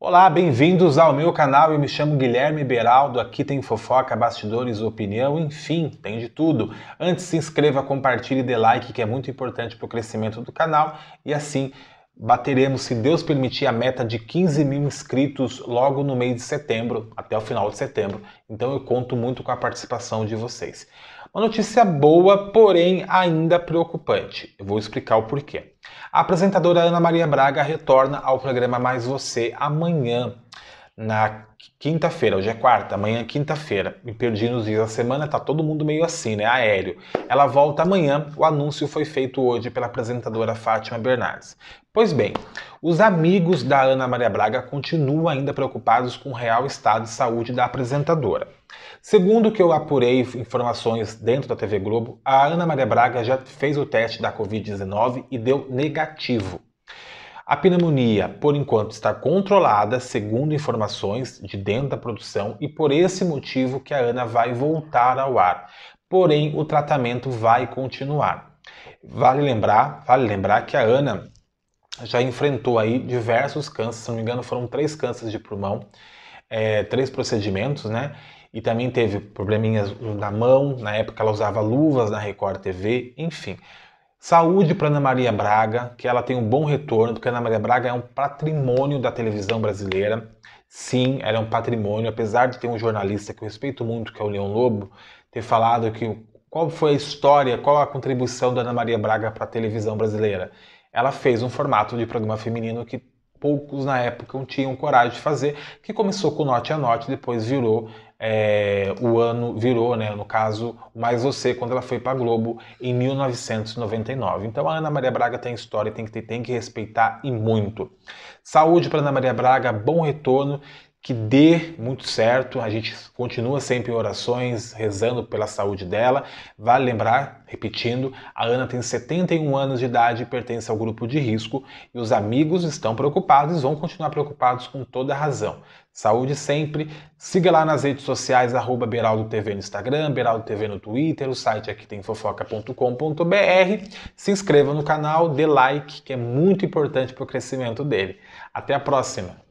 Olá, bem-vindos ao meu canal. Eu me chamo Guilherme Beraldo. Aqui tem fofoca, bastidores, opinião, enfim, tem de tudo. Antes, se inscreva, compartilhe, dê like, que é muito importante para o crescimento do canal e assim Bateremos, se Deus permitir, a meta de 15 mil inscritos logo no mês de setembro, até o final de setembro. Então eu conto muito com a participação de vocês. Uma notícia boa, porém ainda preocupante. Eu vou explicar o porquê. A apresentadora Ana Maria Braga retorna ao programa Mais Você amanhã na quinta-feira, hoje é quarta, amanhã é quinta-feira, me perdi nos dias da semana, tá todo mundo meio assim, né, aéreo. Ela volta amanhã, o anúncio foi feito hoje pela apresentadora Fátima Bernardes. Pois bem, os amigos da Ana Maria Braga continuam ainda preocupados com o real estado de saúde da apresentadora. Segundo que eu apurei informações dentro da TV Globo, a Ana Maria Braga já fez o teste da Covid-19 e deu negativo. A pneumonia, por enquanto, está controlada, segundo informações de dentro da produção, e por esse motivo que a Ana vai voltar ao ar. Porém, o tratamento vai continuar. Vale lembrar, vale lembrar que a Ana já enfrentou aí diversos cânceres, se não me engano, foram três cânceres de pulmão, é, três procedimentos, né? E também teve probleminhas na mão, na época ela usava luvas na Record TV, enfim. Saúde para Ana Maria Braga, que ela tem um bom retorno, porque Ana Maria Braga é um patrimônio da televisão brasileira. Sim, ela é um patrimônio, apesar de ter um jornalista que eu respeito muito, que é o Leão Lobo, ter falado que qual foi a história, qual a contribuição da Ana Maria Braga para a televisão brasileira. Ela fez um formato de programa feminino que poucos na época tinham coragem de fazer, que começou com Norte a Norte, depois virou é, o ano virou, né, no caso, Mais Você, quando ela foi para Globo em 1999. Então a Ana Maria Braga tem história, tem que, tem que respeitar e muito. Saúde para Ana Maria Braga, bom retorno que dê muito certo. A gente continua sempre orações, rezando pela saúde dela. Vale lembrar, repetindo, a Ana tem 71 anos de idade e pertence ao grupo de risco, e os amigos estão preocupados e vão continuar preocupados com toda razão. Saúde sempre. Siga lá nas redes sociais, arroba Beraldo TV no Instagram, Beraldo TV no Twitter, o site aqui tem fofoca.com.br. Se inscreva no canal, dê like, que é muito importante para o crescimento dele. Até a próxima!